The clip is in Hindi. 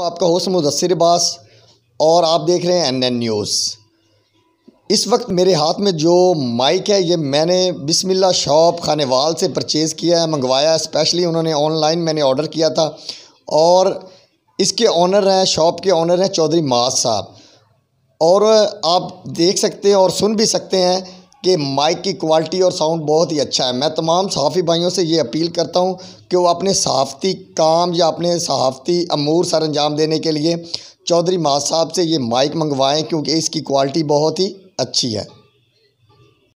आपका होस्ट मुदसर अब्बास और आप देख रहे हैं एन एन न्यूज़ इस वक्त मेरे हाथ में जो माइक है ये मैंने बिस्मिल्ला शॉप खानेवाल से परचेज़ किया है मंगवाया स्पेशली उन्होंने ऑनलाइन मैंने ऑर्डर किया था और इसके ऑनर हैं शॉप के ऑनर हैं चौधरी माज साहब और आप देख सकते हैं और सुन भी सकते हैं कि माइक की क्वालिटी और साउंड बहुत ही अच्छा है मैं तमाम सहाफ़ी भाइयों से ये अपील करता हूँ कि वो अपने सहाफ़ती काम या अपने सहाफ़ती अमूर सर अंजाम देने के लिए चौधरी माँ साहब से ये माइक मंगवाएँ क्योंकि इसकी क्वालिटी बहुत ही अच्छी है